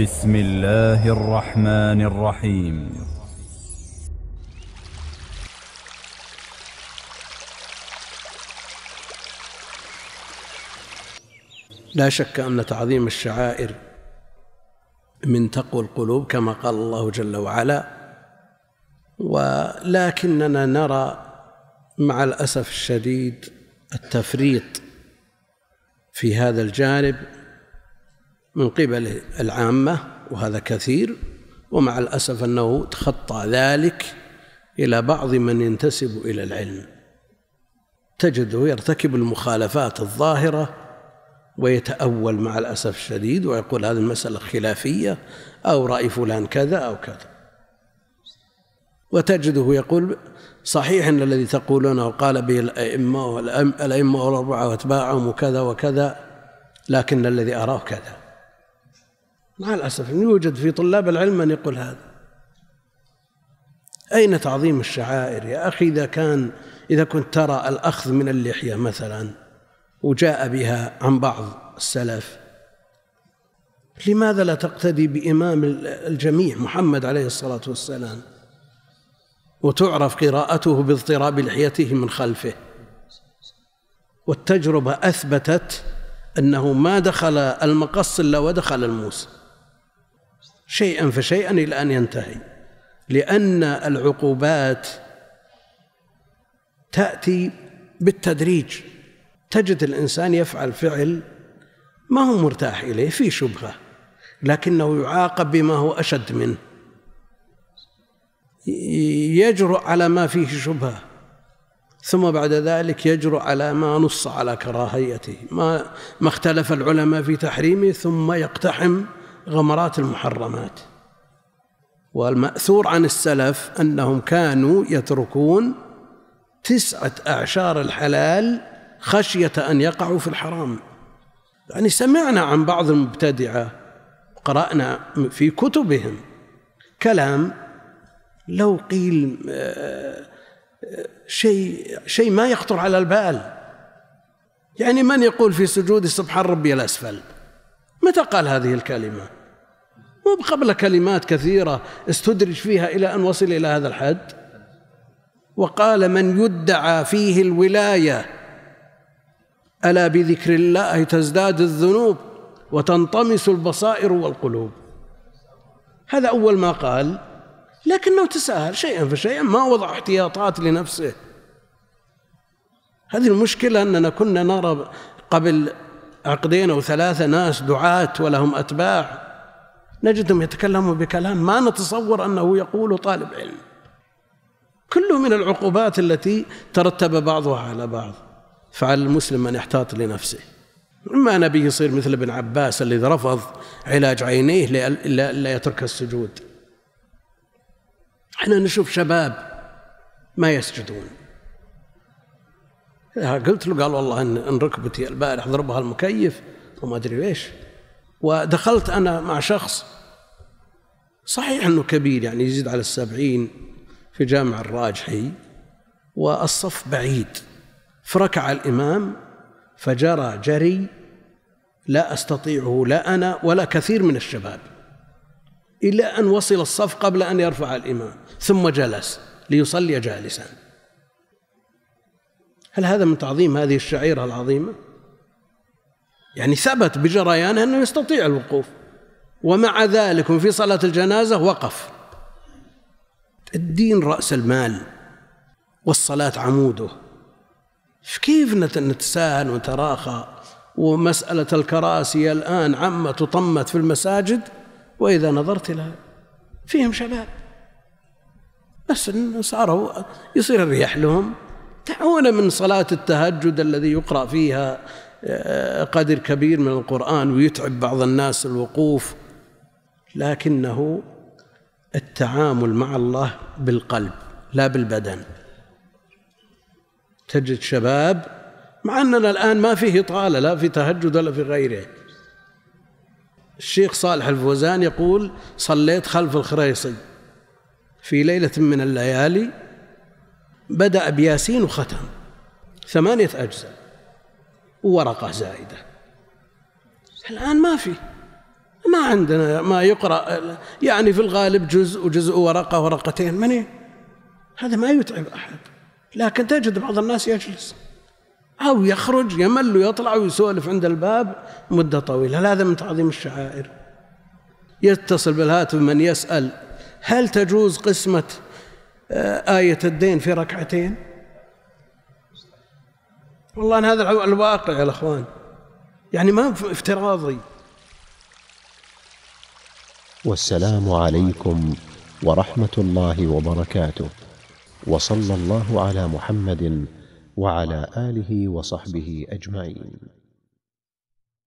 بسم الله الرحمن الرحيم لا شك أن تعظيم الشعائر من تقوى القلوب كما قال الله جل وعلا ولكننا نرى مع الأسف الشديد التفريط في هذا الجانب من قبل العامة وهذا كثير ومع الأسف أنه تخطى ذلك إلى بعض من ينتسب إلى العلم تجده يرتكب المخالفات الظاهرة ويتأول مع الأسف الشديد ويقول هذه المسألة خلافية أو رأي فلان كذا أو كذا وتجده يقول صحيح أن الذي تقولونه قال به الأئمة والأئمة الأربعة وأتباعهم وكذا وكذا لكن الذي أراه كذا مع الأسف يوجد في طلاب العلم من يقول هذا أين تعظيم الشعائر يا أخي إذا كان إذا كنت ترى الأخذ من اللحية مثلا وجاء بها عن بعض السلف لماذا لا تقتدي بإمام الجميع محمد عليه الصلاة والسلام وتعرف قراءته باضطراب لحيته من خلفه والتجربة أثبتت أنه ما دخل المقص إلا ودخل الموسم شيئا فشيئا إلى أن ينتهي لأن العقوبات تأتي بالتدريج تجد الإنسان يفعل فعل ما هو مرتاح إليه في شبهة لكنه يعاقب بما هو أشد منه يجرؤ على ما فيه شبهة ثم بعد ذلك يجرؤ على ما نص على كراهيته ما ما اختلف العلماء في تحريمه ثم يقتحم غمرات المحرمات والمأثور عن السلف أنهم كانوا يتركون تسعة أعشار الحلال خشية أن يقعوا في الحرام يعني سمعنا عن بعض المبتدعة قرأنا في كتبهم كلام لو قيل آه، شيء شيء ما يخطر على البال يعني من يقول في سجوده سبحان ربي الأسفل متى قال هذه الكلمة مو قبل كلمات كثيرة استدرج فيها إلى أن وصل إلى هذا الحد وقال من يدعى فيه الولاية ألا بذكر الله تزداد الذنوب وتنطمس البصائر والقلوب هذا أول ما قال لكنه تساهل شيئا فشيئا ما وضع احتياطات لنفسه هذه المشكلة أننا كنا نرى قبل عقدين أو ثلاثة ناس دعاة ولهم أتباع نجدهم يتكلمون بكلام ما نتصور أنه يقول طالب علم كله من العقوبات التي ترتب بعضها على بعض فعلى المسلم أن يحتاط لنفسه إما نبي يصير مثل ابن عباس الذي رفض علاج عينيه لا يترك السجود احنا نشوف شباب ما يسجدون قلت له قال والله ان, إن ركبتي البارح ضربها المكيف وما ادري ايش ودخلت انا مع شخص صحيح انه كبير يعني يزيد على السبعين في جامع الراجحي والصف بعيد فركع الامام فجرى جري لا استطيعه لا انا ولا كثير من الشباب الى ان وصل الصف قبل ان يرفع الامام ثم جلس ليصلي جالسا هل هذا من تعظيم هذه الشعيرة العظيمة؟ يعني ثبت بجريانه أنه يستطيع الوقوف ومع ذلك في صلاة الجنازة وقف الدين رأس المال والصلاة عموده كيف نتساهل ونتراخى ومسألة الكراسي الآن عمت وطمت في المساجد وإذا نظرت إلى فيهم شباب بس صاروا يصير الرياح لهم دعونا من صلاة التهجد الذي يقرأ فيها آه، قدر كبير من القرآن ويتعب بعض الناس الوقوف لكنه التعامل مع الله بالقلب لا بالبدن تجد شباب مع أننا الآن ما فيه إطالة لا في تهجد ولا في غيره الشيخ صالح الفوزان يقول صليت خلف الخريصي في ليلة من الليالي بدأ بياسين وختم ثمانية أجزاء وورقة زائدة الآن ما في ما عندنا ما يقرأ يعني في الغالب جزء وجزء ورقة ورقتين منين هذا ما يتعب أحد لكن تجد بعض الناس يجلس أو يخرج يمل ويطلع ويسولف عند الباب مدة طويلة هل هذا من تعظيم الشعائر يتصل بالهاتف من يسأل هل تجوز قسمة آه، آية الدين في ركعتين والله أن هذا الواقع يا أخوان يعني ما افتراضي والسلام عليكم ورحمة الله وبركاته وصلى الله على محمد وعلى آله وصحبه أجمعين